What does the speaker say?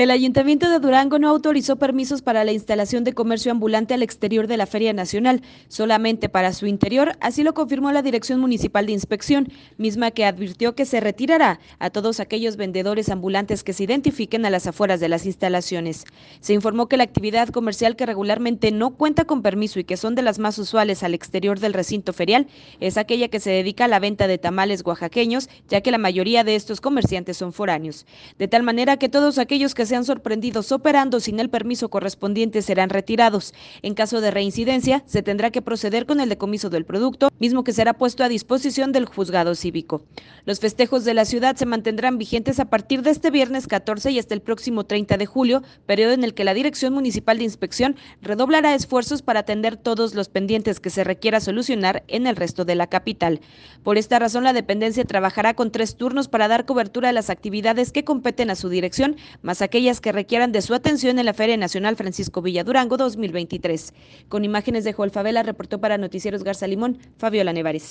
El Ayuntamiento de Durango no autorizó permisos para la instalación de comercio ambulante al exterior de la Feria Nacional, solamente para su interior, así lo confirmó la Dirección Municipal de Inspección, misma que advirtió que se retirará a todos aquellos vendedores ambulantes que se identifiquen a las afueras de las instalaciones. Se informó que la actividad comercial que regularmente no cuenta con permiso y que son de las más usuales al exterior del recinto ferial es aquella que se dedica a la venta de tamales oaxaqueños, ya que la mayoría de estos comerciantes son foráneos. De tal manera que todos aquellos que han sorprendidos operando sin el permiso correspondiente serán retirados. En caso de reincidencia, se tendrá que proceder con el decomiso del producto, mismo que será puesto a disposición del juzgado cívico. Los festejos de la ciudad se mantendrán vigentes a partir de este viernes 14 y hasta el próximo 30 de julio, periodo en el que la Dirección Municipal de Inspección redoblará esfuerzos para atender todos los pendientes que se requiera solucionar en el resto de la capital. Por esta razón, la dependencia trabajará con tres turnos para dar cobertura a las actividades que competen a su dirección, más aquellas que requieran de su atención en la Feria Nacional Francisco Villa Durango 2023. Con imágenes de Joel Favela, reportó para Noticieros Garza Limón, Fabiola Nevares.